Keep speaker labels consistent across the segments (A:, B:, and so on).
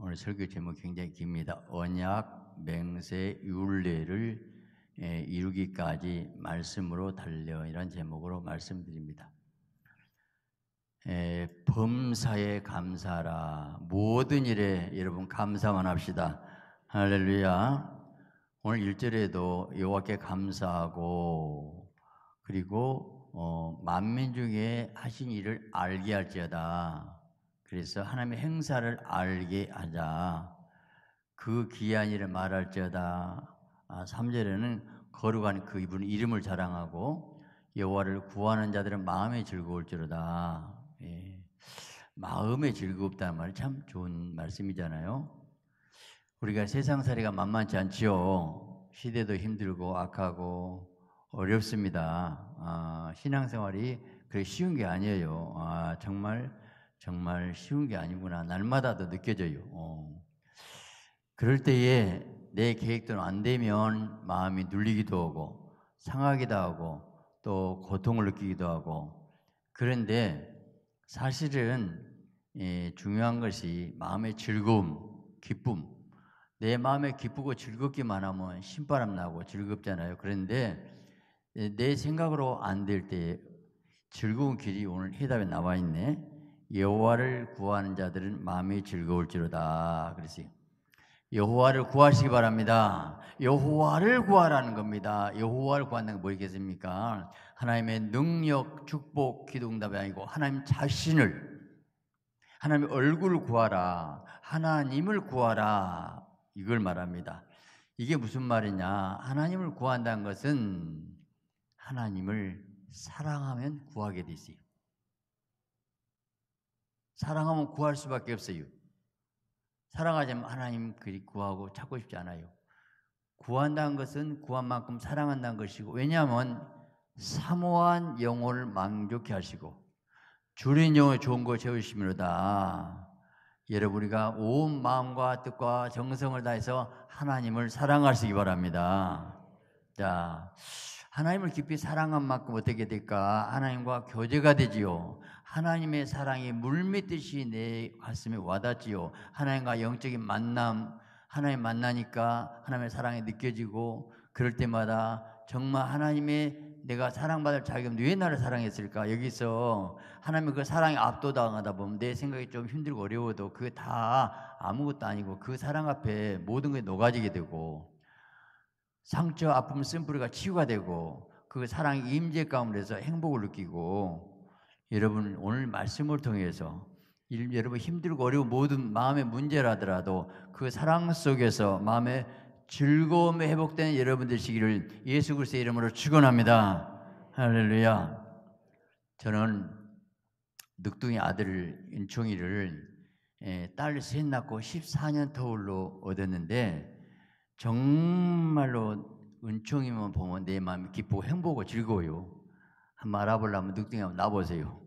A: 오늘 설교 제목 굉장히 깁니다. 언약, 맹세, 윤례를 이루기까지 말씀으로 달려 이런 제목으로 말씀드립니다. 에, 범사에 감사라 모든 일에 여러분 감사만 합시다. 할렐루야. 오늘 일절에도 여호와께 감사하고 그리고 어, 만민 중에 하신 일을 알게 할지어다. 그래서 하나님의 행사를 알게 하자. 그귀한이를 말할지어다. 아, 3절에는 거룩한 그 이분 이름을 자랑하고 여호와를 구하는 자들은 마음에 즐거울지로다. 예. 마음에 즐겁다는 말이 참 좋은 말씀이잖아요. 우리가 세상살이가 만만치 않지요. 시대도 힘들고 악하고 어렵습니다. 아, 신앙생활이 그래 쉬운 게 아니에요. 아, 정말 정말 쉬운 게 아니구나. 날마다 더 느껴져요. 어. 그럴 때에 내 계획대로 안 되면 마음이 눌리기도 하고 상하기도 하고 또 고통을 느끼기도 하고 그런데 사실은 예, 중요한 것이 마음의 즐거움, 기쁨. 내 마음에 기쁘고 즐겁기만 하면 신바람 나고 즐겁잖아요. 그런데 내 생각으로 안 될 때 즐거운 길이 오늘 해답에 나와 있네. 여호와를 구하는 자들은 마음이 즐거울지로다. 그래서 여호와를 구하시기 바랍니다. 여호와를 구하라는 겁니다. 여호와를 구한다는 게 뭐겠습니까? 하나님의 능력, 축복, 기도 답이 아니고 하나님 자신을 하나님의 얼굴을 구하라. 하나님을 구하라. 이걸 말합니다. 이게 무슨 말이냐? 하나님을 구한다는 것은 하나님을 사랑하면 구하게 되지. 사랑하면 구할 수밖에 없어요. 사랑하지 면 하나님 그리 구하고 찾고 싶지 않아요. 구한다는 것은 구한 만큼 사랑한다는 것이고 왜냐하면 사모한 영혼을 만족케 하시고 주린 영혼의 좋은 거 채우시미로다. 여러분 우리가 온 마음과 뜻과 정성을 다해서 하나님을 사랑하시기 바랍니다. 자. 하나님을 깊이 사랑한 만큼 어떻게 될까? 하나님과 교제가 되지요. 하나님의 사랑이 물밀듯이 내 가슴에 와닿지요. 하나님과 영적인 만남, 하나님 만나니까 하나님의 사랑이 느껴지고 그럴 때마다 정말 하나님의 내가 사랑받을 자격이 왜 나를 사랑했을까? 여기서 하나님의 그 사랑에 압도당하다 보면 내 생각이 좀 힘들고 어려워도 그게 다 아무것도 아니고 그 사랑 앞에 모든 게 녹아지게 되고 상처, 아픔, 쓴뿌리가 치유가 되고 그 사랑의 임재 가운데서 행복을 느끼고 여러분 오늘 말씀을 통해서 여러분 힘들고 어려운 모든 마음의 문제라더라도 그 사랑 속에서 마음의 즐거움에 회복된 여러분 들시기를 예수 그리스도의 이름으로 축원합니다. 할렐루야. 저는 늑둥이 아들 인총이를 예, 딸셋 낳고 14년 터울로 얻었는데 정말로 은총이만 보면 내 마음이 기쁘고 행복하고 즐거워요. 한번 알아보려면 늑둥이 한번 나보세요.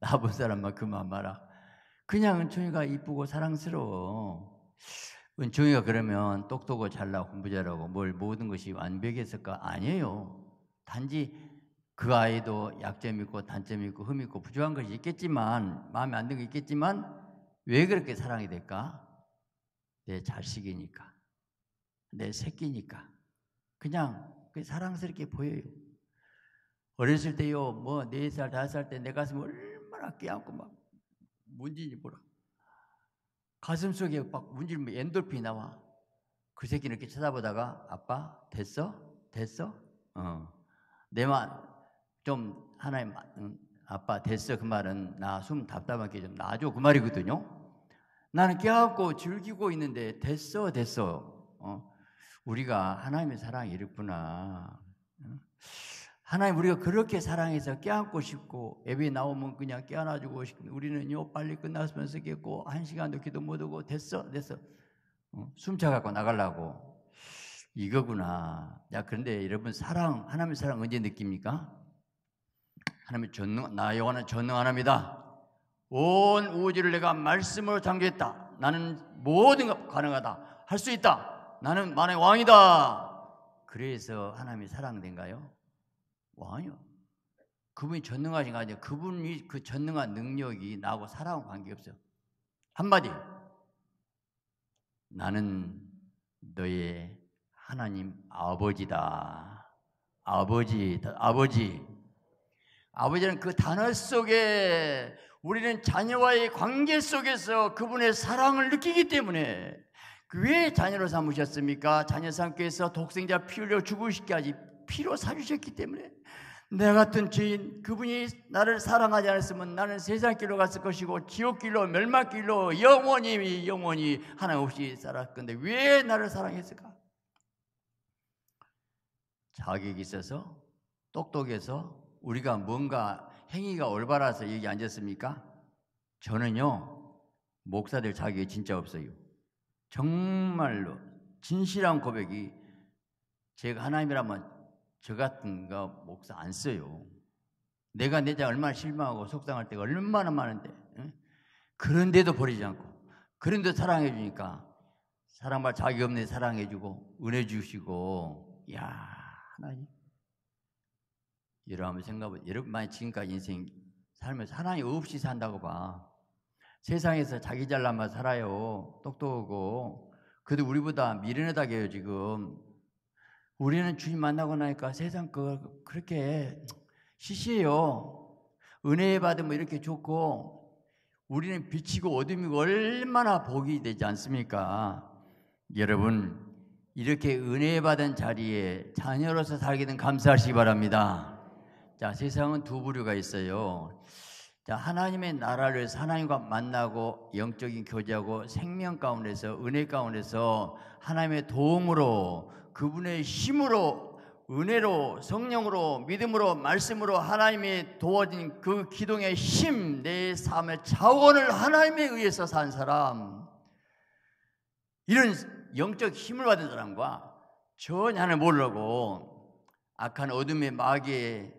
A: 나 본 사람만 그만 말아. 그냥 은총이가 이쁘고 사랑스러워. 은총이가 그러면 똑똑하고 잘나고 공부 잘하고 뭘 모든 것이 완벽했을까? 아니에요. 단지 그 아이도 약점 있고 단점 있고 흠 있고 부족한 것이 있겠지만 마음에 안 드는 게 있겠지만 왜 그렇게 사랑이 될까? 내 자식이니까. 내 새끼니까. 그냥 사랑스럽게 보여요. 어렸을 때요, 뭐, 네 살, 다섯 살 때 내 가슴 얼마나 깨안고 막 문진이 보라 가슴 속에 막 문질면 뭐 엔돌핀이 나와. 그 새끼는 이렇게 쳐다보다가 아빠 됐어? 됐어? 어. 내 말 좀 하나님 아빠 됐어 그 말은 나 숨 답답하게 좀 놔줘 그 말이거든요. 나는 깨갖고 즐기고 있는데 됐어 됐어. 어. 우리가 하나님의 사랑이 이랬구나. 하나님 우리가 그렇게 사랑해서 깨안고 싶고 앱이 나오면 그냥 깨안아주고 싶고 우리는요 빨리 끝났으면 쓰겠고 한 시간도 기도 못하고 됐어 됐어 어? 숨차갖고 나가려고 이거구나 야 그런데 여러분 사랑 하나님의 사랑 언제 느낍니까? 하나님의 전능 나여호와 전능하나입니다 온 우주를 내가 말씀으로 잠겼다 나는 모든 것 가능하다 할 수 있다 나는 만의 왕이다. 그래서 하나님이 사랑된가요? 왕이요. 그분이 전능하신 거아니요 그분이 그 전능한 능력이 나하고 사랑하관계없어 한마디. 나는 너의 하나님 아버지다. 아버지, 아버지. 아버지는 그 단어 속에 우리는 자녀와의 관계 속에서 그분의 사랑을 느끼기 때문에 왜 자녀로 삼으셨습니까? 자녀 삼께서 독생자 피 흘려 죽으시기까지 피로 사주셨기 때문에 내 같은 죄인 그분이 나를 사랑하지 않았으면 나는 세상 길로 갔을 것이고 지옥 길로 멸망 길로 영원히 영원히 하나 없이 살았건데 왜 나를 사랑했을까? 자격이 있어서 똑똑해서 우리가 뭔가 행위가 올바라서 여기 앉았습니까? 저는요 목사들 자격이 진짜 없어요. 정말로 진실한 고백이 제가 하나님이라면 저 같은 거 목사 안 써요. 내가 내 자 얼마나 실망하고 속상할 때가 얼마나 많은데 그런데도 버리지 않고 그런데 사랑해 주니까 사랑할 자기 없네 사랑해 주고 은혜 주시고 야 하나님 이러면 생각해 여러분 만약 지금까지 인생 살면서 하나 없이 산다고 봐 세상에서 자기 잘난만 살아요. 똑똑하고. 그래도 우리보다 미련하다게요, 지금. 우리는 주님 만나고 나니까 세상 그 그렇게 시시해요. 은혜 받으면 뭐 이렇게 좋고 우리는 빛이고 어둠이고 얼마나 복이 되지 않습니까? 여러분 이렇게 은혜 받은 자리에 자녀로서 살게 된 감사하시기 바랍니다. 자, 세상은 두 부류가 있어요. 자, 하나님의 나라를 위해서 하나님과 만나고 영적인 교제하고 생명 가운데서 은혜 가운데서 하나님의 도움으로 그분의 힘으로 은혜로 성령으로 믿음으로 말씀으로 하나님이 도와진 그 기동의 힘 내 삶의 차원을 하나님에 의해서 산 사람 이런 영적 힘을 받은 사람과 전혀 하를 모르고 악한 어둠의 마귀의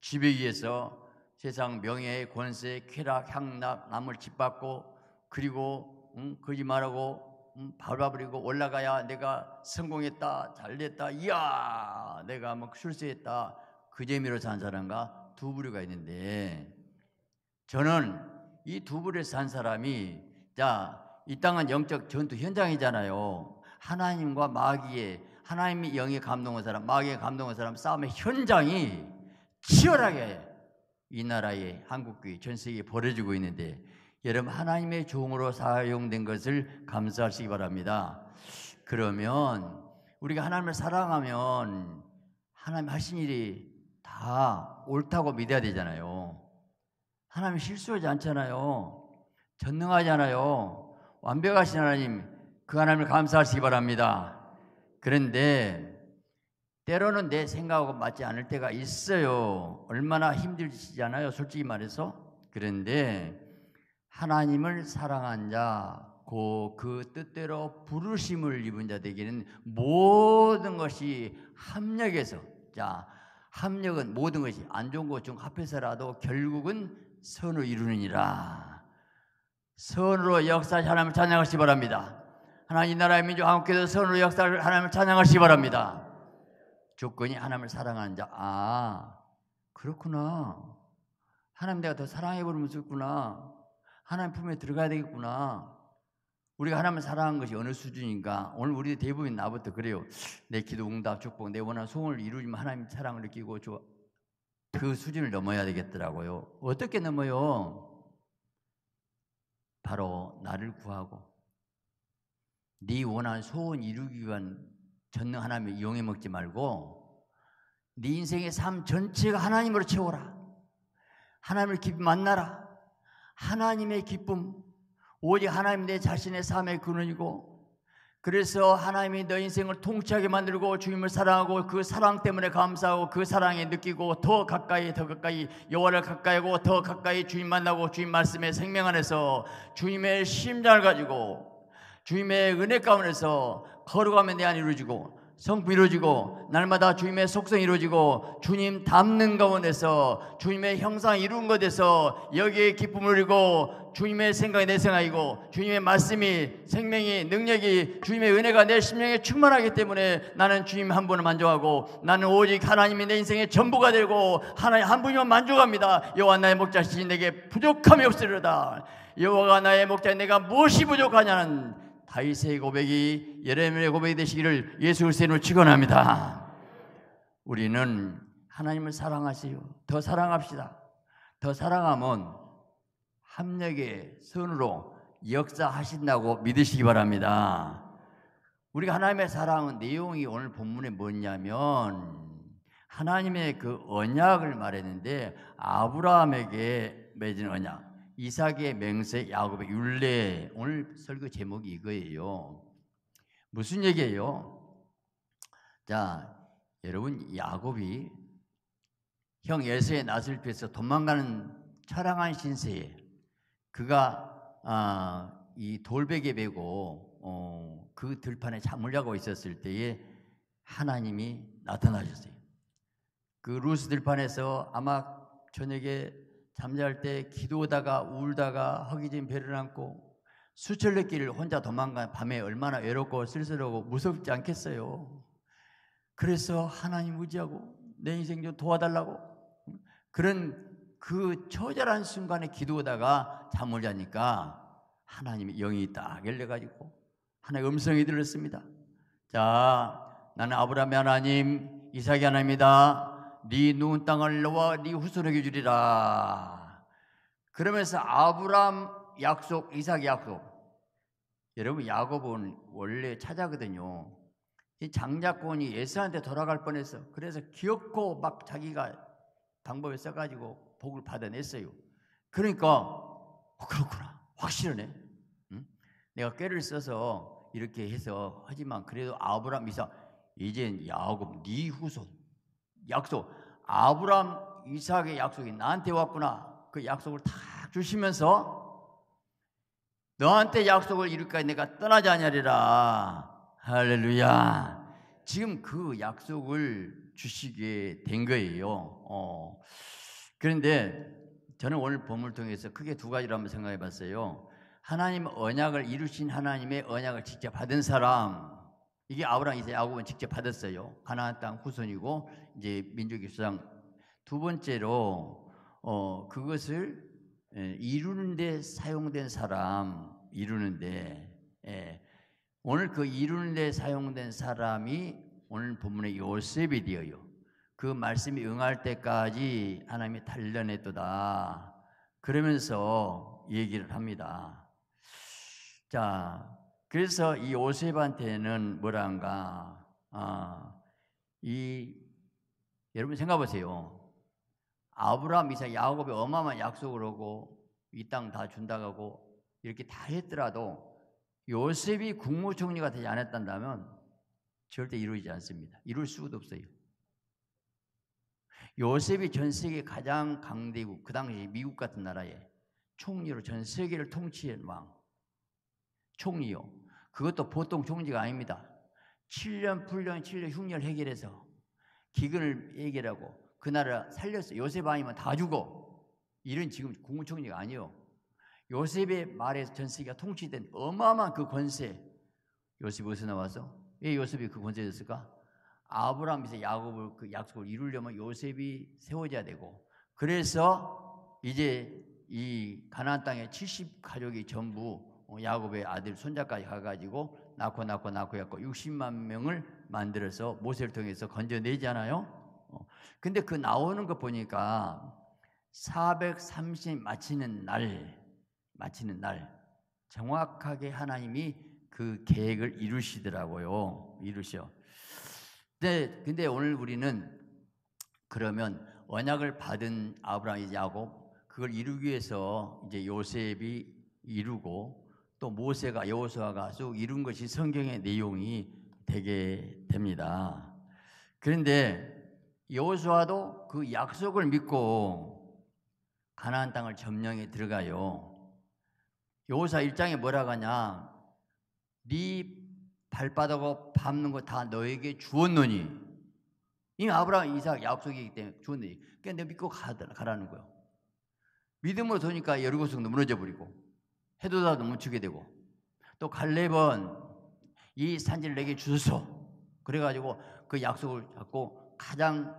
A: 지배에 의해서 세상 명예의 권세, 쾌락, 향락, 남을 짓밟고 그리고 음, 거짓말하고 음, 밟아버리고 올라가야 내가 성공했다, 잘됐다, 이야 내가 뭐 출세했다 그 재미로 산 사람과 두 부류가 있는데 저는 이 두 부류에 산 사람이 자이 땅은 영적 전투 현장이잖아요. 하나님과 마귀의 하나님의 영에 감동한 사람, 마귀에 감동한 사람 싸움의 현장이 치열하게 이 나라에 한국교회 전 세계에 벌어지고 있는데 여러분 하나님의 종으로 사용된 것을 감사하시기 바랍니다. 그러면 우리가 하나님을 사랑하면 하나님 하신 일이 다 옳다고 믿어야 되잖아요. 하나님 실수하지 않잖아요. 전능하잖아요. 완벽하신 하나님 그 하나님을 감사하시기 바랍니다. 그런데 때로는 내 생각하고 맞지 않을 때가 있어요. 얼마나 힘들지잖아요. 솔직히 말해서. 그런데 하나님을 사랑한 자, 그 뜻대로 부르심을 입은 자들에는 모든 것이 합력해서 자 합력은 모든 것이 안 좋은 것중 합해서라도 결국은 선을 이루느니라 선으로 역사 하나님을 찬양하시 바랍니다 하나님 나라의 민족 한국교회 선으로 역사 하나님을 찬양하시 바랍니다 조건이 하나님을 사랑하는 자. 아, 그렇구나. 하나님 내가 더 사랑해버리면 좋구나. 하나님 품에 들어가야 되겠구나. 우리가 하나님을 사랑한 것이 어느 수준인가? 오늘 우리 대부분 나부터 그래요. 내 기도 응답 축복, 내 원한 소원을 이루면 하나님 사랑을 느끼고 좋아. 그 수준을 넘어야 되겠더라고요. 어떻게 넘어요? 바로 나를 구하고 네 원한 소원 이루기 위한 전능 하나님을 이용해 먹지 말고 네 인생의 삶 전체가 하나님으로 채워라. 하나님을 깊이 만나라. 하나님의 기쁨 오직 하나님 내 자신의 삶의 근원이고 그래서 하나님이 너 인생을 통치하게 만들고 주님을 사랑하고 그 사랑 때문에 감사하고 그 사랑에 느끼고 더 가까이 더 가까이 여호와를 가까이고 더 가까이 주님 만나고 주님 말씀의 생명 안에서 주님의 심장을 가지고 주님의 은혜 가운데서 걸어가면 내안 이루어지고 성품 이루어지고 날마다 주님의 속성 이루어지고 이 주님 닮는 가운데서 주님의 형상 이룬 이 것에서 여기에 기쁨을 누리고 주님의 생각이 내 생각이고 주님의 말씀이 생명이 능력이 주님의 은혜가 내 심령에 충만하기 때문에 나는 주님 한 분을 만족하고 나는 오직 하나님이 내 인생의 전부가 되고 하나님 한분이면 만족합니다 여호와 나의 목자시신 내게 부족함이 없으리로다 여호와가 나의 목자인 내가 무엇이 부족하냐는 다윗의 고백이 예레미야의 고백이 되시기를 예수 그리스도로 축원합니다. 우리는 하나님을 사랑하세요. 더 사랑합시다. 더 사랑하면 합력의 선으로 역사하신다고 믿으시기 바랍니다. 우리가 하나님의 사랑은 내용이 오늘 본문에 뭐냐면 하나님의 그 언약을 말했는데 아브라함에게 맺은 언약. 이삭의 맹세, 야곱의 율례. 오늘 설교 제목이 이거예요. 무슨 얘기예요? 자, 여러분 야곱이 형 에서의 낯을 피해서 도망가는 철랑한 신세에 그가 아, 이 돌베개 메고 어, 그 들판에 잠을자고 있었을 때에 하나님이 나타나셨어요. 그 루스 들판에서 아마 저녁에 잠잘 때 기도하다가 울다가 허기진 배를 안고 수철레길을 혼자 도망가 밤에 얼마나 외롭고 쓸쓸하고 무섭지 않겠어요. 그래서 하나님 무지하고 내 인생 좀 도와달라고 그런 그 처절한 순간에 기도하다가 잠을 자니까 하나님의 영이 딱 열려가지고 하나의 음성이 들렸습니다. 자, 나는 아브라함 의 하나님, 이삭이 하나입니다. 네 누운 땅을 너와 네 후손에게 주리라. 그러면서 아브람 약속, 이삭 약속. 여러분 야곱은 원래 찾아거든요. 이 장자권이 예수한테 돌아갈 뻔했어. 그래서 기어코 막 자기가 방법을 써가지고 복을 받아냈어요. 그러니까 어, 그렇구나 확실하네. 응? 내가 꾀를 써서 이렇게 해서 하지만 그래도 아브람이삭 이젠 야곱 네 후손 약속, 아브라함 이삭의 약속이 나한테 왔구나. 그 약속을 다 주시면서 너한테 약속을 이룰까 내가 떠나지 않으리라. 할렐루야. 지금 그 약속을 주시게 된 거예요. 어. 그런데 저는 오늘 본문을 통해서 크게 두가지를 한번 생각해 봤어요. 하나님 언약을 이루신 하나님의 언약을 직접 받은 사람, 이게 아브라함이세 야곱은 직접 받았어요. 가나안 땅 후손이고 이제 민족이 수상 두 번째로 어 그것을 예, 이루는데 사용된 사람 이루는데 예, 오늘 그 이루는데 사용된 사람이 오늘 본문의 요셉이 되어요. 그 말씀이 응할 때까지 하나님이 단련했도다. 그러면서 얘기를 합니다. 자, 그래서 이 요셉한테는 뭐란가, 아, 이, 여러분 생각해보세요. 아브라함, 이사, 야곱의 어마어마한 약속을 하고 이 땅 다 준다고 하고 이렇게 다 했더라도 요셉이 국무총리가 되지 않았단다면 절대 이루어지지 않습니다. 이룰 수도 없어요. 요셉이 전 세계 가장 강대국, 그 당시 미국 같은 나라에 총리로 전 세계를 통치한 왕. 총리요. 그것도 보통 총리가 아닙니다. 7년 훈련, 7년 흉년 해결해서 기근을 해결하고 그 나라 살렸어요. 요셉 아니면 다 죽어. 이런 지금 국무총리가 아니요. 요셉의 말에서 전 세계가 통치된 어마어마한 그 권세. 요셉이 어디서 나와서? 왜 예, 요셉이 그 권세였을까? 아브라함에서 야곱을 그 약속을 이루려면 요셉이 세워져야 되고 그래서 이제 이 가나안 땅의 70 가족이 전부 어, 야곱의 아들 손자까지 가가지고 낳고 낳고 낳고 해갖고 60만 명을 만들어서 모세를 통해서 건져내잖아요. 어, 근데 그 나오는 거 보니까 430 마치는 날, 마치는 날, 정확하게 하나님이 그 계획을 이루시더라고요. 이루셔. 근데, 근데 오늘 우리는 그러면 언약을 받은 아브라함이 야곱, 그걸 이루기 위해서 이제 요셉이 이루고 또 모세가 여호수아가 쭉 이룬 것이 성경의 내용이 되게 됩니다. 그런데 여호수아도 그 약속을 믿고 가나안 땅을 점령에 들어가요. 여호수 1장에 뭐라고 하냐? 네발바닥으 밟는 거 다 너에게 주었노니 이미 아브라함, 이삭 약속이기 때문에 주었노니 그러니까 내가 믿고 가라는 거요 믿음으로 서니까 여리고성도 무너져 버리고 해도다 도러면게 되고 또 갈렙은 이 산지를 내게 주소 그래가지고 그 약속을 잡고 가장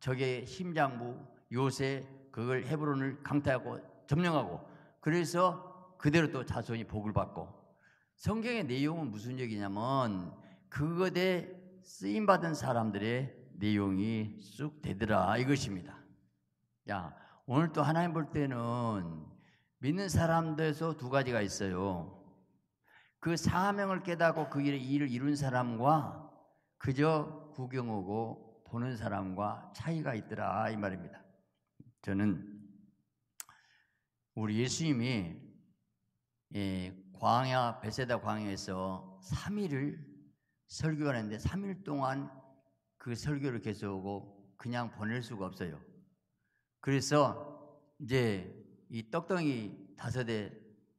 A: 적의 심장부 요새 그걸 헤브론을 강타하고 점령하고 그래서 그대로 또 자손이 복을 받고 성경의 내용은 무슨 얘기냐면 그것에 쓰임 받은 사람들의 내용이 쑥 되더라 이것입니다. 야 오늘 또 하나님 볼 때는 믿는 사람들에서 두 가지가 있어요. 그 사명을 깨닫고 그 일에 일을 이룬 사람과 그저 구경하고 보는 사람과 차이가 있더라 이 말입니다. 저는 우리 예수님이 예, 광야 베세다 광야에서 3일을 설교하는데 3일 동안 그 설교를 계속하고 그냥 보낼 수가 없어요. 그래서 이제 이 떡덩이 다섯 대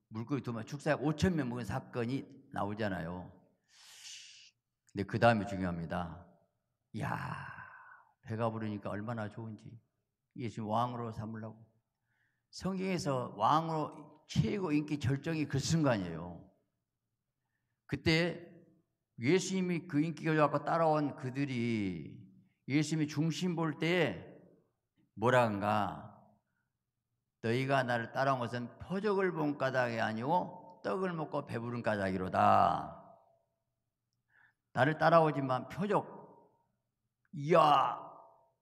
A: 물고기 두 마리 축사에 5천 명 먹은 사건이 나오잖아요. 근데 그 다음이 중요합니다. 야 배가 부르니까 얼마나 좋은지 이게 지금 왕으로 삼으려고 성경에서 왕으로 최고 인기 절정이 그 순간이에요. 그때 예수님이 그 인기를 갖고 따라온 그들이 예수님이 중심 볼 때 뭐라는가 너희가 나를 따라온 것은 표적을 본 까닭이 아니고 떡을 먹고 배부른 까닭이로다. 나를 따라오지만 표적, 이야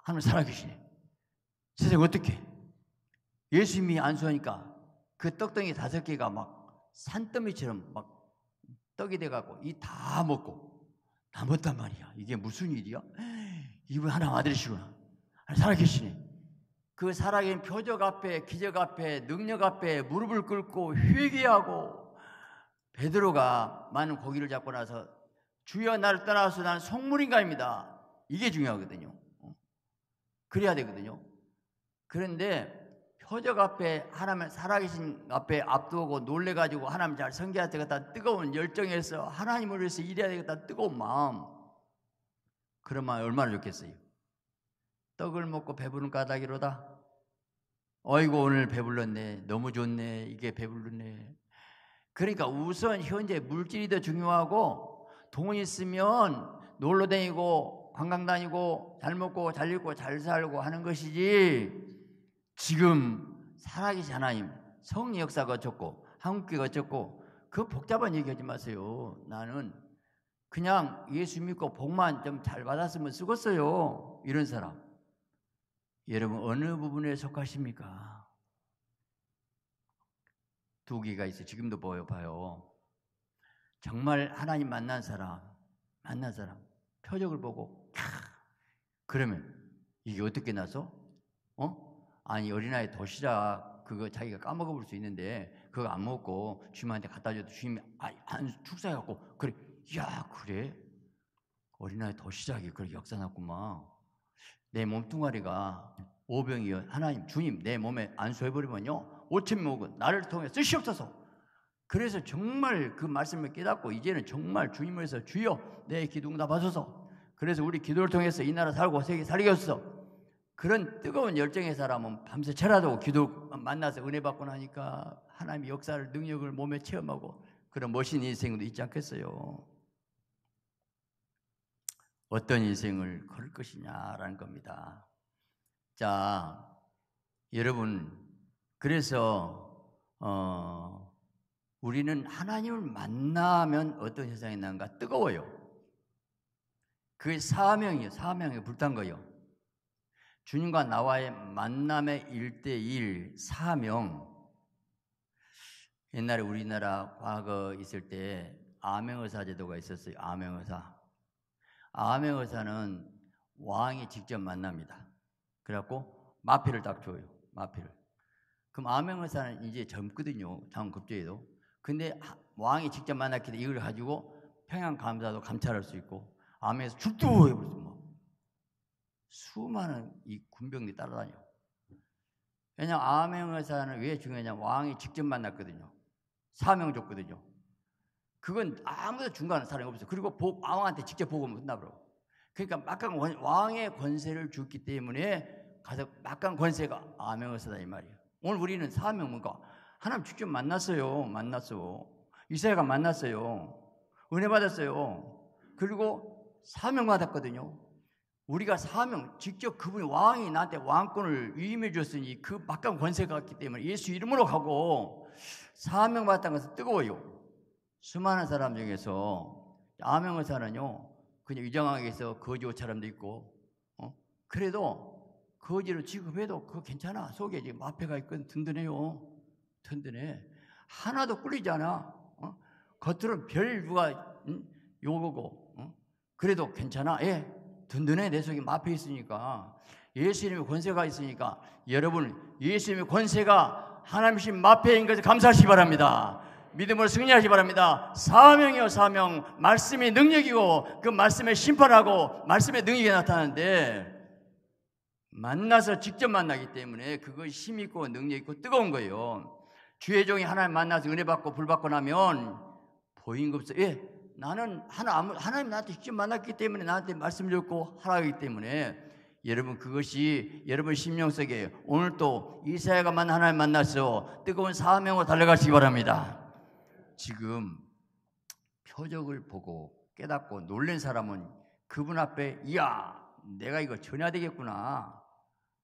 A: 하는 살아계시네. 세상 어떻게? 예수님이 안수하니까 그 떡덩이 다섯 개가 막 산더미처럼 막 떡이 돼갖고 이 다 먹고 남았단 말이야. 이게 무슨 일이야? 이분 하나님 아들이시구나. 살아계시네. 그 살아계신 표적 앞에 기적 앞에 능력 앞에 무릎을 꿇고 회개하고 베드로가 많은 고기를 잡고 나서 주여 나를 떠나서 난는 성물인가입니다. 이게 중요하거든요. 어. 그래야 되거든요. 그런데 표적 앞에 하나님 살아계신 앞에 앞두고 놀래가지고 하나님 잘성겨야 되겠다 뜨거운 열정에서 하나님을 위해서 일해야 되겠다 뜨거운 마음 그런 마음이 얼마나 좋겠어요 떡을 먹고 배부른 까닭이로다. 어이구 오늘 배불렀네. 너무 좋네. 이게 배불르네. 그러니까 우선 현재 물질이 더 중요하고 돈 있으면 놀러 다니고 관광 다니고 잘 먹고 잘 입고 잘 살고 하는 것이지 지금 살아계신 하나님 성 역사가 어쩌고 한국교가 어쩌고 그 복잡한 얘기하지 마세요. 나는 그냥 예수 믿고 복만 좀 잘 받았으면 쓰겠어요. 이런 사람. 여러분 어느 부분에 속하십니까? 두 개가 있어요. 지금도 보여봐요. 정말 하나님 만난 사람, 만난 사람, 표적을 보고, 캬, 그러면 이게 어떻게 나서? 어? 아니, 어린아이 도시락, 그거 자기가 까먹어 볼 수 있는데, 그거 안 먹고 주님한테 갖다 줘도 주님이 안, 아, 안 축사해갖고, 그래, 야, 그래? 어린아이 도시락이 그걸 역사났구만. 내 몸뚱아리가 오병이여 하나님 주님 내 몸에 안수해버리면요 오천목은 나를 통해 쓰시옵소서 그래서 정말 그 말씀을 깨닫고 이제는 정말 주님을 위해서 주여 내 기도 응답소서 그래서 우리 기도를 통해서 이 나라 살고 세계 살게 하소 그런 뜨거운 열정의 사람은 밤새 철라도 기도 만나서 은혜 받고 나니까 하나님 역사를 능력을 몸에 체험하고 그런 멋진 인생도 있지 않겠어요. 어떤 인생을 걸을 것이냐라는 겁니다. 자, 여러분, 그래서, 어, 우리는 하나님을 만나면 어떤 세상이 나는가 뜨거워요. 그게 사명이에요. 사명에 불탄 거예요. 주님과 나와의 만남의 일대일 사명. 옛날에 우리나라 과거 있을 때 아명의사 제도가 있었어요. 아명의사. 아에 의사는 왕이 직접 만납니다. 그래갖고 마피를 딱 줘요. 마피를. 그럼 암행 의사는 이제 젊거든요. 다음 급제에도. 근데 왕이 직접 만났기 때문에 이걸 가지고 평양 감사도 감찰할 수 있고 암에서 죽도 해버렸어. 뭐. 수많은 이 군병들이 따라다녀. 왜냐 암행 의사는 왜 중요하냐? 왕이 직접 만났거든요. 사명 줬거든요. 그건 아무도 중간하 사람이 없어요. 그리고 보, 왕한테 직접 복음을 끝나버려. 그러니까 막강 원, 왕의 권세를 줬기 때문에 가서 막강 권세가 아명어서다 이 말이에요. 오늘 우리는 사명 뭔가 그러니까 하나님 직접 만났어요. 만났어. 이사야가 만났어요. 은혜 받았어요. 그리고 사명 받았거든요. 우리가 사명 직접 그분이 왕이 나한테 왕권을 위임해 줬으니 그 막강 권세가 있기 때문에 예수 이름으로 가고 사명 받았다는 것은 뜨거워요. 수많은 사람 중에서 암명 의사는요 그냥 위장하게 해서 거지 옷처럼도 있고 어? 그래도 거지를 취급해도 그거 괜찮아 속에 지금 마패가 있건 든든해요 든든해 하나도 꿀리지 않아 어? 겉으로는 별 누가 응? 요거고 어? 그래도 괜찮아 예 든든해 내 속에 마패 있으니까 예수님의 권세가 있으니까 여러분 예수님의 권세가 하나님이신 마패인 것을 감사하시기 바랍니다 믿음으로 승리하시기 바랍니다. 사명이요, 사명. 말씀이 능력이고, 그 말씀에 심판하고, 말씀의 능력이 나타나는데, 만나서 직접 만나기 때문에 그거 힘있고 능력있고 뜨거운 거예요. 주의 종이 하나님 만나서 은혜 받고 불 받고 나면 보인 것 없어. 예, 나는 하나, 하나님 나한테 직접 만났기 때문에 나한테 말씀 줬고 하라기 때문에 여러분 그것이 여러분 심령 속에 오늘 또 이사야가 만 하나님 만나서 뜨거운 사명으로 달려가시기 바랍니다. 지금 표적을 보고 깨닫고 놀란 사람은 그분 앞에 이야 내가 이거 전야 해 되겠구나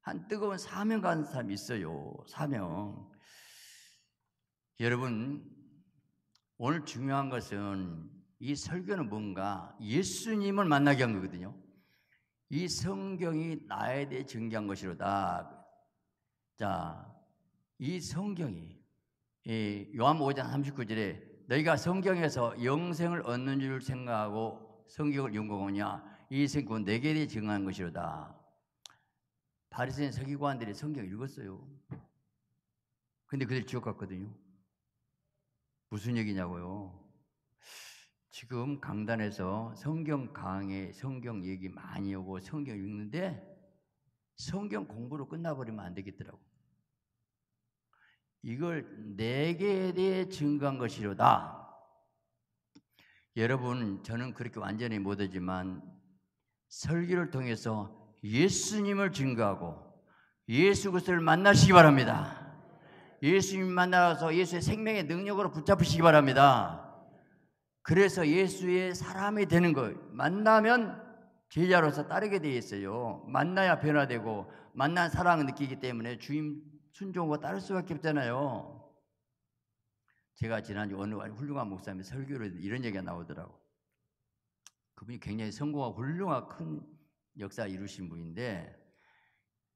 A: 한 뜨거운 사명 가는 사람이 있어요 사명 여러분 오늘 중요한 것은 이 설교는 뭔가 예수님을 만나게 한 거거든요 이 성경이 나에 대해 증기한 것이로다 자, 이 성경이 이 요한 5장 39절에 너희가 성경에서 영생을 얻는 줄 생각하고 성경을 연구하냐 이 성경은 내게 대해 증언한 것이로다. 바리새인 서기관들이 성경 을 읽었어요. 근데 그들 지옥 갔거든요. 무슨 얘기냐고요. 지금 강단에서 성경 강의 성경 얘기 많이 오고 성경 읽는데 성경 공부로 끝나버리면 안 되겠더라고. 이걸 내게 대해 증거한 것이로다. 여러분, 저는 그렇게 완전히 못하지만 설교를 통해서 예수님을 증거하고 예수 그리스도를 만나시기 바랍니다. 예수님 만나서 예수의 생명의 능력으로 붙잡으시기 바랍니다. 그래서 예수의 사람이 되는 거 만나면 제자로서 따르게 되어 있어요. 만나야 변화되고 만난 사랑을 느끼기 때문에 주임 순종과 따를 수밖에 없잖아요. 제가 지난주 어느 훌륭한 목사님 설교를 이런 얘기가 나오더라고. 그분이 굉장히 성공하고 훌륭한 큰 역사 이루신 분인데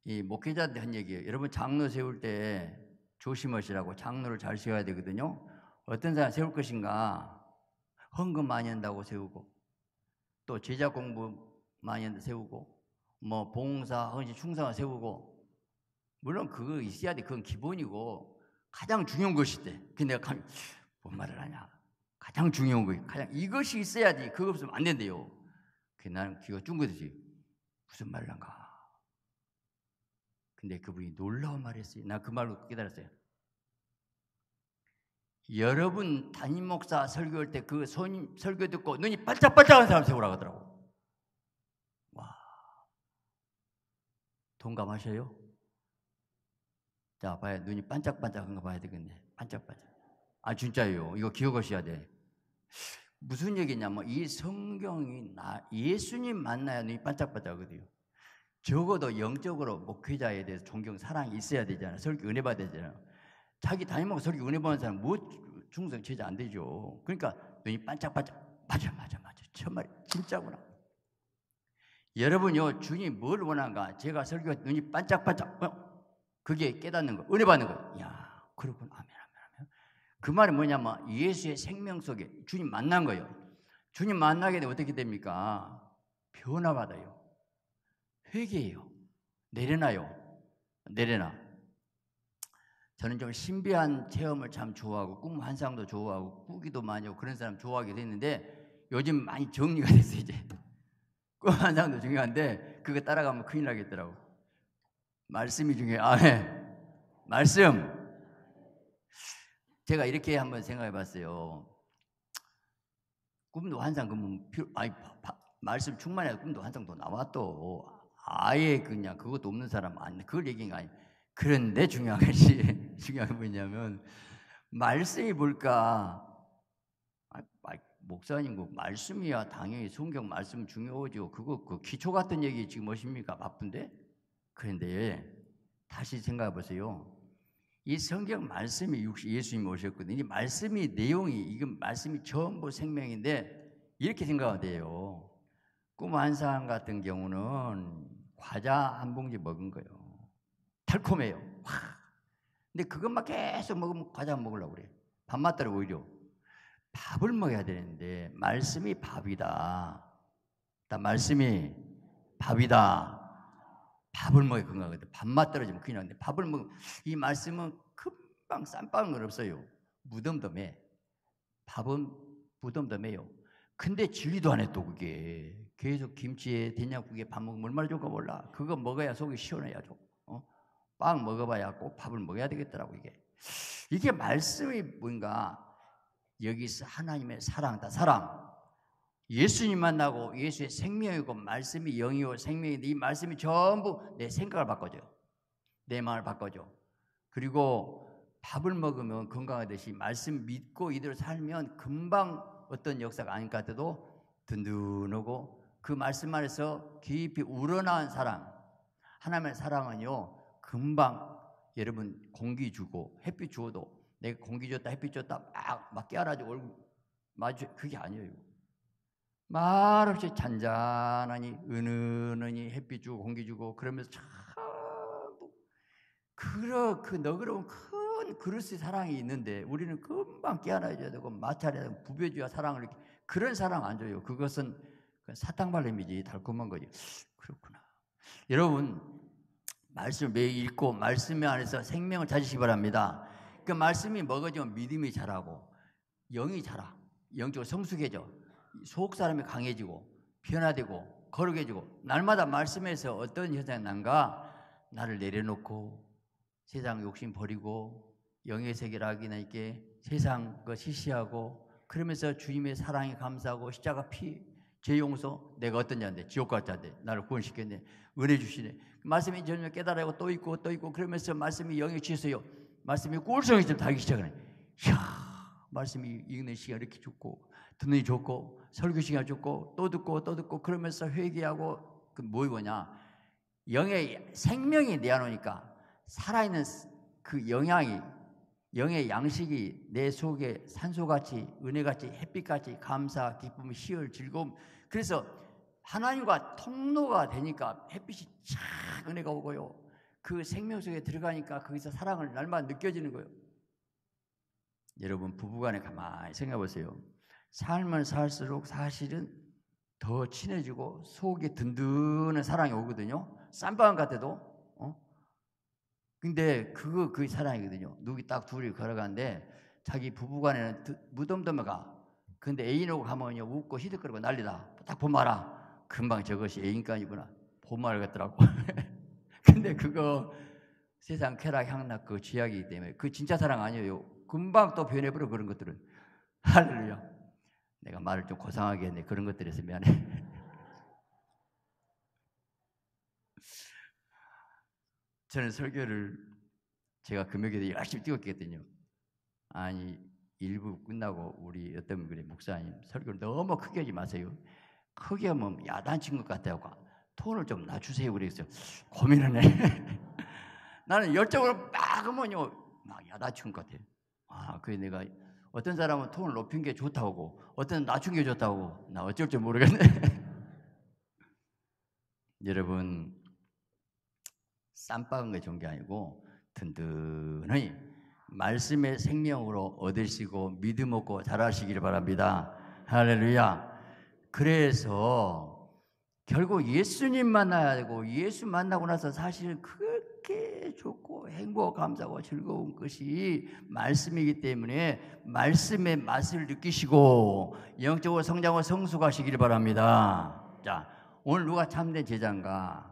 A: 이 목회자한테 한 얘기예요. 여러분 장로 세울 때 조심하시라고 장로를 잘 세워야 되거든요. 어떤 사람 세울 것인가? 헌금 많이 한다고 세우고 또 제자 공부 많이 한다 세우고 뭐 봉사 헌신 충성을 세우고 물론 그거 있어야 돼. 그건 기본이고 가장 중요한 것이 돼. 그데 내가 가면 뭔 말을 하냐. 가장 중요한 거 가장 이것이 있어야지. 그거 없으면 안 된대요. 그 나는 귀가 쫑긋이지. 무슨 말을 한가. 근데 그분이 놀라운 말을 했어요. 나 그 말로 깨달았어요. 여러분 담임 목사 설교할 때 그 손님 설교 듣고 눈이 반짝반짝한 사람 세우라고 하더라고. 와. 동감하셔요? 자, 봐야 눈이 반짝반짝한 거 봐야 되겠네. 반짝반짝. 아, 진짜요. 이거 기억하셔야 돼. 무슨 얘기냐면 뭐 이 성경이 나 예수님 만나야 눈이 반짝반짝거든요. 적어도 영적으로 목회자에 대해서 존경, 사랑이 있어야 되잖아. 설교 은혜 받아야 되잖아. 자기 담임고 설교 은혜 받는 사람 못 충성 제자 안 되죠. 그러니까 눈이 반짝반짝. 맞아, 맞아, 맞아. 정말 진짜구나. 여러분요, 주님 뭘 원한가? 제가 설교 눈이 반짝반짝. 어? 그게 깨닫는 거, 은혜 받는 거. 야, 그렇군. 아멘, 아멘, 아멘. 그 말이 뭐냐면 예수의 생명 속에 주님 만난 거예요. 주님 만나게 되면 어떻게 됩니까? 변화받아요. 회개해요. 내려놔요. 내려놔. 저는 좀 신비한 체험을 참 좋아하고 꿈 환상도 좋아하고 꾸기도 많이 하고 그런 사람 좋아하게 됐는데 요즘 많이 정리가 됐어요 이제 꿈 환상도 중요한데 그거 따라가면 큰일 나겠더라고 말씀이 중요해. 아멘. 네. 말씀. 제가 이렇게 한번 생각해 봤어요. 꿈도 환상 그면 필요 아니 바, 말씀 충만해 꿈도 환상도 나와 또 아예 그냥 그것도 없는 사람 아안 그걸 얘기한 거 아니. 그런데 중요한 것이 중요한 게 뭐냐면 말씀이 뭘까? 아, 아, 목사님그 뭐 말씀이야 당연히 성경 말씀 중요하죠. 그거 그 기초 같은 얘기 지금 무엇입니까? 바쁜데 그런데 다시 생각해 보세요. 이 성경 말씀이 예수님 오셨거든요. 이 말씀이 내용이 이건 말씀이 전부 생명인데 이렇게 생각이 돼요. 꿈 환상 같은 경우는 과자 한 봉지 먹은 거예요. 달콤해요. 와. 근데 그것만 계속 먹으면 과자 먹으려고 그래. 밥 맞더라 오히려. 밥을 먹어야 되는데 말씀이 밥이다. 말씀이 밥이다. 밥을 먹어야 건강하거든. 밥맛 떨어지면 큰일 나는데 밥을 먹으면 이 말씀은 금방 쌈빵은 없어요. 무덤덤해. 밥은 무덤덤해요. 근데 진리도 안 했어 그게. 계속 김치에 된장국에 밥 먹으면 얼마나 좋을까 몰라. 그거 먹어야 속이 시원해야죠. 어? 빵 먹어봐야 꼭 밥을 먹어야 되겠더라고 이게. 이게 말씀이 뭔가 여기서 하나님의 사랑다 이 사랑. 예수님 만나고 예수의 생명이고 말씀이 영이고 생명인데 이 말씀이 전부 내 생각을 바꿔줘요. 내 마음을 바꿔줘. 그리고 밥을 먹으면 건강하듯이 말씀 믿고 이대로 살면 금방 어떤 역사가 아닌 것 같아도 든든하고 그 말씀 안에서 깊이 우러나온 사랑 하나님의 사랑은요 금방 여러분 공기 주고 햇빛 주어도 내가 공기 줬다 햇빛 줬다 막, 막 깨알아지고 얼굴 마주 그게 아니에요 말없이 잔잔하니 은은히 햇빛 주고 공기 주고 그러면서 참 그러 그 너그러운 큰 그릇의 사랑이 있는데 우리는 금방 깨어나야 되고 마찰해야 되고 부배주와 사랑을 이렇게 그런 사랑 안 줘요. 그것은 사탕 발림이지 달콤한 거지. 그렇구나. 여러분 말씀 을 매일 읽고 말씀 안에서 생명을 찾으시기 바랍니다. 그 말씀이 먹어지면 믿음이 자라고 영이 자라 영적으로 성숙해져. 속 사람이 강해지고 변화되고 거룩해지고 날마다 말씀에서 어떤 현상이 난가 나를 내려놓고 세상 욕심 버리고 영의 세계를 아기나 있게 세상 것 시시하고 그러면서 주님의 사랑에 감사하고 십자가 피, 죄 용서 내가 어떤 자인데 지옥 같지않인데 나를 구원시켰네 은혜 주시네 그 말씀이 전혀 깨달아고 또 있고 또 있고 그러면서 말씀이 영에 취해서요 말씀이 꿀성이좀 달기 시작하네 이야 말씀이 읽는 시간 이렇게 죽고 듣는 게 좋고 설교시가 좋고 또 듣고 또 듣고 그러면서 회개하고 그뭐이뭐냐 영의 생명이 내 안에 오니까 살아있는 그 영향이 영의 양식이 내 속에 산소같이 은혜같이 햇빛같이 감사 기쁨 희열 즐거움 그래서 하나님과 통로가 되니까 햇빛이 착 은혜가 오고요 그 생명 속에 들어가니까 거기서 사랑을 날마다 느껴지는 거예요 여러분 부부간에 가만히 생각해 보세요 삶을 살수록 사실은 더 친해지고 속이 든든한 사랑이 오거든요. 쌈방 같아도. 어? 근데 그거 그 사랑이거든요. 누기 딱 둘이 걸어가는데 자기 부부간에는 무덤덤해가. 근데 애인하고 가면요 웃고 히득거리고 난리다. 딱 보면 알 금방 저것이 애인간이구나. 보면 알겠더라고. 근데 그거 세상 쾌락 향락 그 죄악이기 때문에 그 진짜 사랑 아니에요. 금방 또 변해버려 그런 것들은. 할렐루야. 내가 말을 좀 고상하게 했네. 그런 것들에서 미안해. 저는 설교를 제가 금요일에 열심히 뛰었거든요. 아니 일부 끝나고 우리 어떤 분이 목사님 설교를 너무 크게 하지 마세요. 크게 하면 야단친 것 같아요. 톤을 좀 낮추세요. 그랬어요. 고민을 해. 나는 열정으로 막 하면요. 막 야단친 것 같아요. 아, 그게 내가 어떤 사람은 톤을 높인 게 좋다고, 어떤 낮춘 게 좋다고, 나 어쩔 줄 모르겠네. 여러분, 쌈박은 게 좋은 게 아니고, 든든히 말씀의 생명으로 얻으시고, 믿음 얻고 잘하시길 바랍니다. 할렐루야. 그래서 결국 예수님 만나고 예수 만나고 나서 사실 큰 그렇게 좋고 행복, 감사하고 즐거운 것이 말씀이기 때문에 말씀의 맛을 느끼시고 영적으로 성장하고 성숙하시길 바랍니다. 자, 오늘 누가 참된 제자인가?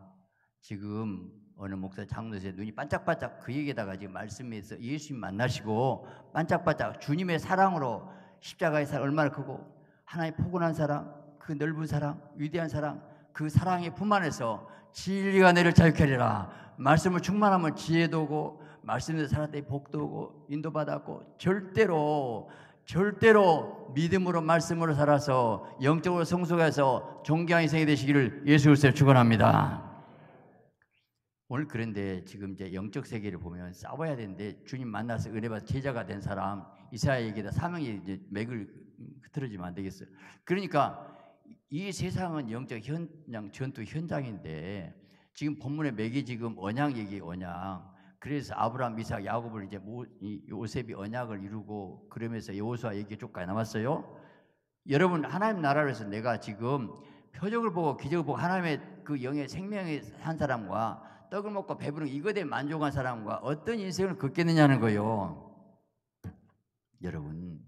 A: 지금 어느 목사 장로세 눈이 반짝반짝 그에다가 지금 말씀에서 예수님 만나시고 반짝반짝 주님의 사랑으로 십자가의 사랑 얼마나 크고 하나의 포근한 사랑, 그 넓은 사랑, 위대한 사랑, 그 사랑의 품 안에서 진리가 내를 자유케 하리라. 말씀을 충만하면 지혜도 오고 말씀에 살았더니 복도 오고 인도받았고 절대로 절대로 믿음으로 말씀으로 살아서 영적으로 성숙해서 존경한 인생이 되시기를 예수 그리스도 축원합니다. 오늘 그런데 지금 이제 영적 세계를 보면 싸워야 되는데 주님 만나서 은혜 받아 제자가 된 사람 이사야에게다 사명이 이제 맥을 흐트러지면 안 되겠어요. 그러니까 이 세상은 영적 현장, 전투 현장인데 지금 본문의 맥이 지금 언약 얘기 언약. 그래서 아브라함, 이삭, 야곱을 이제 모, 이 요셉이 언약을 이루고 그러면서 여호수아 얘기 쭉까지남았어요 여러분 하나님 나라에서 내가 지금 표적을 보고 기적을 보고 하나님의 그 영의 생명의 한 사람과 떡을 먹고 배부른 이것에 만족한 사람과 어떤 인생을 걷겠느냐는 거요. 여러분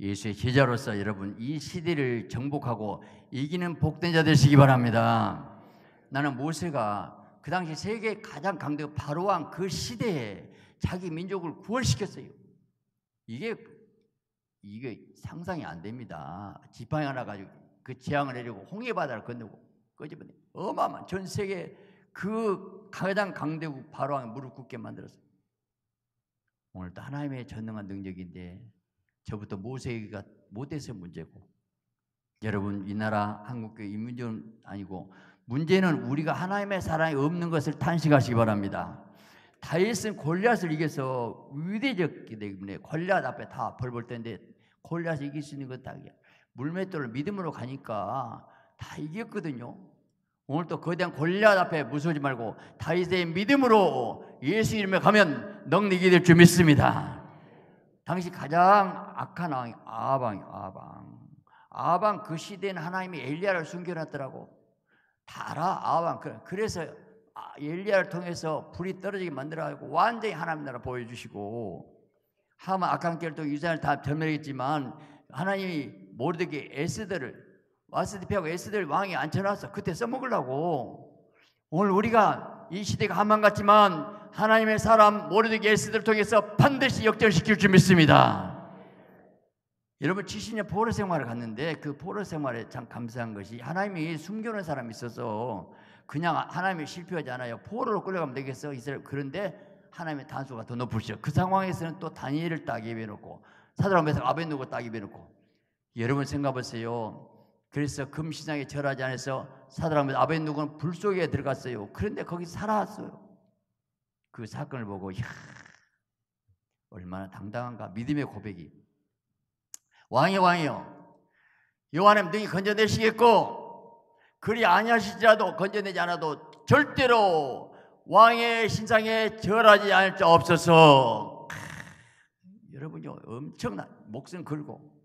A: 예수의 제자로서 여러분 이 시대를 정복하고 이기는 복된 자 되시기 바랍니다. 나는 모세가 그 당시 세계 가장 강대국 바로왕 그 시대에 자기 민족을 구원시켰어요. 이게 이게 상상이 안 됩니다. 지팡이 하나 가지고 그 재앙을 내리고 홍해 바다를 건너고 꺼집어내 어마어마한 전 세계 그 가장 강대국 바로왕의 무릎 꿇게 만들었어요. 오늘도 하나님의 전능한 능력인데 저부터 모세가 못해서 문제고 여러분 이 나라 한국교 이 문제는 아니고 문제는 우리가 하나님의 사랑이 없는 것을 탄식하시기 바랍니다. 다윗은 골리앗을 이겨서 위대적이기 때문에 골리앗 앞에 다 벌벌 텐데 골리앗을 이길 수 있는 것다 물맷돌을 믿음으로 가니까 다 이겼거든요. 오늘또 거대한 골리앗 앞에 무서워지 말고 다윗의 믿음으로 예수 이름에 가면 넉리 이길 줄 믿습니다. 당시 가장 악한 왕이 아방이 아방. 아방 그 시대에는 하나님이 엘리야를 숨겨놨더라고. 다 알아 아방. 그래서 아, 엘리야를 통해서 불이 떨어지게 만들어가지고 완전히 하나님 나라 보여주시고 하마 악한 결도 유산을 다 전멸했지만 하나님이 모르드게 에스더를 와스디피하고 에스더를 왕이 앉혀놨어. 그때 써먹으려고. 오늘 우리가 이 시대가 한만 같지만 하나님의 사람 모르드게 에스들을 통해서 반드시 역전시킬 줄 믿습니다. 여러분 70년 포로 생활을 갔는데 그 포로 생활에 참 감사한 것이 하나님이 숨겨놓은 사람이 있어서 그냥 하나님이 실패하지 않아요. 포로로 끌려가면 되겠어 이스라엘 그런데 하나님의 단수가 더 높으시죠. 그 상황에서는 또 다니엘을 따기 해놓고 사드라메서 아벤누고 따기 해놓고 여러분 생각해보세요. 그래서 금시장에 절하지 않아서 사드라메서 아벤누고는 불 속에 들어갔어요. 그런데 거기 살아왔어요. 그 사건을 보고 야 얼마나 당당한가 믿음의 고백이 왕이 왕이요 요한의 등이 건져내시겠고 그리 아니하시지라도 건져내지 않아도 절대로 왕의 신상에 절하지 않을 자 없어서 여러분요 엄청난 목숨 걸고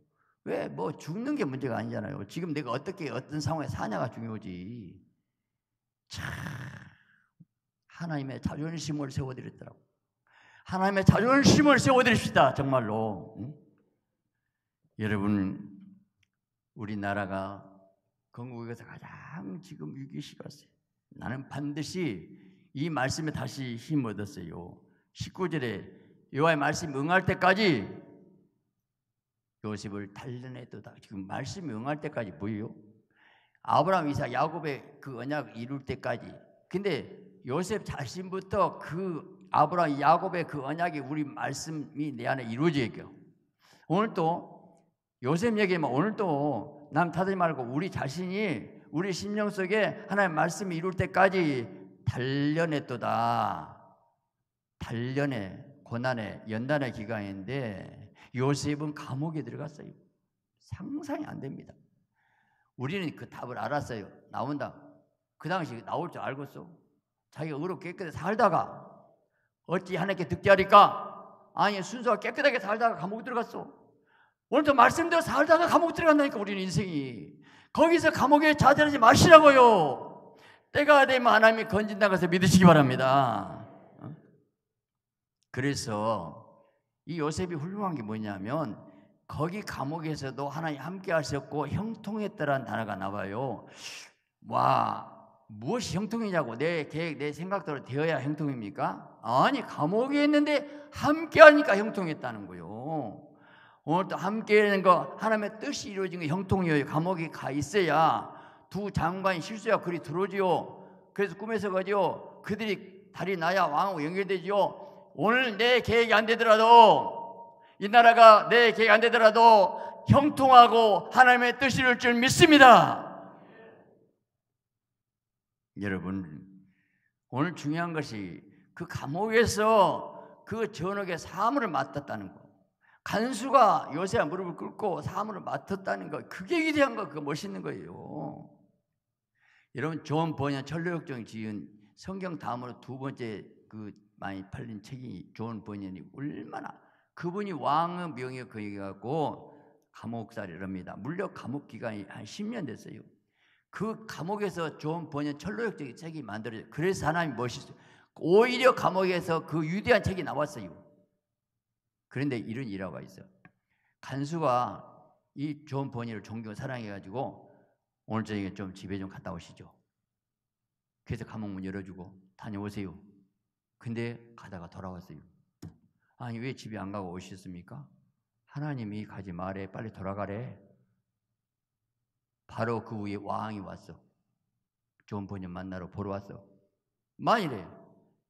A: 왜 뭐 죽는 게 문제가 아니잖아요 지금 내가 어떻게 어떤 상황에 사냐가 중요하지 참 하나님의 자존심을 세워드렸더라고. 하나님의 자존심을 세워드립시다. 정말로. 응? 여러분, 우리나라가 건국에서 가장 지금 위기시가 있어요. 나는 반드시 이 말씀에 다시 힘 얻었어요. 19절에 여호와의 말씀 응할 때까지 요셉을 단련해도다. 지금 말씀 응할 때까지 보여요. 아브라함, 이삭, 야곱의 그 언약 이룰 때까지. 근데 요셉 자신부터 그 아브라함 야곱의 그 언약이 우리 말씀이 내 안에 이루어져게요 오늘도 요셉 얘기만 오늘도 남 타지 말고 우리 자신이 우리 심령 속에 하나님 말씀이 이룰 때까지 단련했도다. 단련의 고난의 연단의 기간인데 요셉은 감옥에 들어갔어요. 상상이 안 됩니다. 우리는 그 답을 알았어요. 나온다. 그 당시 나올 줄 알고 써. 자기가 의롭게 깨끗하게 살다가 어찌 하나님께 듣게 하리까? 아니 순서가 깨끗하게 살다가 감옥에 들어갔어. 오늘도 말씀대로 살다가 감옥에 들어간다니까 우리는 인생이. 거기서 감옥에 좌절하지 마시라고요. 때가 되면 하나님이 건진다 가서 믿으시기 바랍니다. 어? 그래서 이 요셉이 훌륭한 게 뭐냐면 거기 감옥에서도 하나님 함께 하셨고 형통했다라는 단어가 나와요. 와 무엇이 형통이냐고 내 계획, 내 생각대로 되어야 형통입니까? 아니 감옥에 있는데 함께하니까 형통했다는 거요. 오늘도 함께하는 거 하나님의 뜻이 이루어진 게 형통이에요. 감옥에 가 있어야 두 장관이 실수야 그리 들어오지요. 그래서 꿈에서 가지요. 그들이 달이 나야 왕하고 연결되지요. 오늘 내 계획이 안 되더라도 이 나라가 내 계획이 안 되더라도 형통하고 하나님의 뜻이 이룰 줄 믿습니다. 여러분 오늘 중요한 것이 그 감옥에서 그 전역의 사물을 맡았다는 거. 간수가 요새 무릎을 꿇고 사물을 맡았다는 거. 그게 위대한 거, 그거 멋있는 거예요. 여러분 존 번연 천로역정 지은 성경 다음으로 두 번째 그 많이 팔린 책이 존 번연이 얼마나 그분이 왕의 명예 거기 갖고 감옥살이를 니다 물려 감옥 기간이 한 10년 됐어요. 그 감옥에서 존 번연 철로역적인 책이 만들어져. 그래서 하나님이 멋있어요. 오히려 감옥에서 그 위대한 책이 나왔어요. 그런데 이런 일화가 있어. 간수가 이존 번연을 존경 사랑해가지고 오늘 저녁에 좀 집에 좀 갔다 오시죠. 그래서 감옥 문 열어주고 다녀오세요. 근데 가다가 돌아왔어요. 아니 왜 집에 안 가고 오셨습니까? 하나님이 가지 말래 빨리 돌아가래. 바로 그 위에 왕이 왔어. 좋은 번역 만나러 보러 왔어. 만일에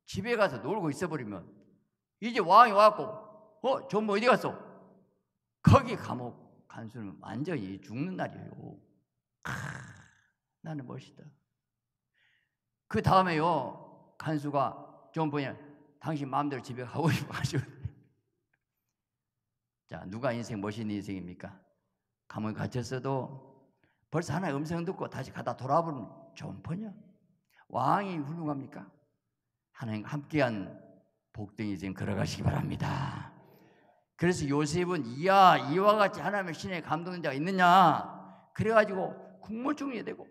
A: 집에 가서 놀고 있어버리면 이제 왕이 왔고 어? 전부 어디 갔어? 거기 감옥 간수는 완전히 죽는 날이에요. 아, 나는 멋있다. 그 다음에요 간수가 전부냐 당신 마음대로 집에 가고 싶어 하시고 자 누가 인생 멋있는 인생입니까? 감옥에 갇혔어도 벌써 하나의 음성 듣고 다시 가다 돌아보면 좋은 편이야. 왕이 훌륭합니까? 하나님과 함께한 복등이 지금 걸어가시기 바랍니다. 그래서 요셉은 이야 이와 같이 하나님의 신에 감동된 자가 있느냐 그래가지고 국물총리 되고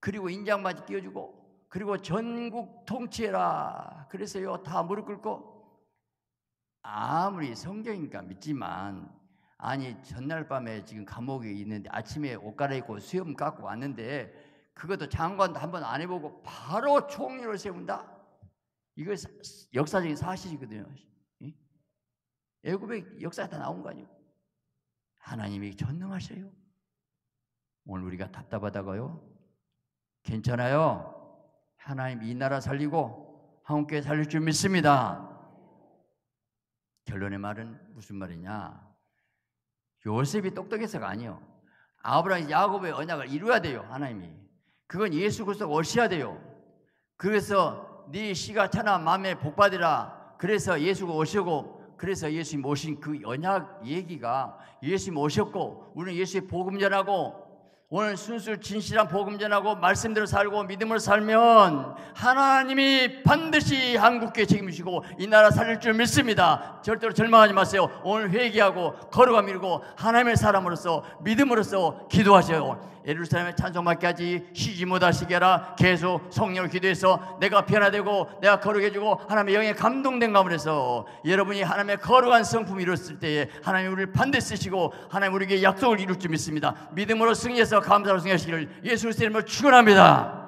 A: 그리고 인장마지 끼워주고 그리고 전국 통치해라 그래서요 다 무릎 꿇고 아무리 성경이니까 믿지만 아니 전날 밤에 지금 감옥에 있는데 아침에 옷 갈아입고 수염 깎고 왔는데 그것도 장관도 한번 안 해보고 바로 총리를 세운다? 이거 역사적인 사실이거든요. 애굽의 역사에 다 나온 거 아니에요? 하나님이 전능하세요. 오늘 우리가 답답하다고요? 괜찮아요. 하나님 이 나라 살리고 한국교회 살릴 줄 믿습니다. 결론의 말은 무슨 말이냐? 요셉이 똑똑해서가 아니요. 아브라함 야곱의 언약을 이루어야 돼요. 하나님이. 그건 예수 그리스도 오셔야 돼요. 그래서 네 씨가 태나 마음에 복받으라. 그래서 예수가 오시고 그래서 예수님 오신 그 언약 얘기가 예수님 오셨고 우리는 예수의 복음 전하고 오늘 순수 진실한 복음 전하고 말씀대로 살고 믿음을 살면 하나님이 반드시 한국교회 책임지시고 이 나라 살릴 줄 믿습니다. 절대로 절망하지 마세요. 오늘 회개하고 걸어가 밀고 하나님의 사람으로서 믿음으로서 기도하세요. 예루살렘의 찬송밖까지 쉬지 못하시게 하라 계속 성령을 기도해서 내가 변화되고 내가 거룩해지고 하나님의 영에 감동된 가운데서 여러분이 하나님의 거룩한 성품이 이뤘을 때에 하나님 우리를 반대 쓰시고 하나님 우리에게 약속을 이룰 줄 믿습니다 믿음으로 승리해서 감사로 승리하시기를 예수 그리스도 이름으로 축원합니다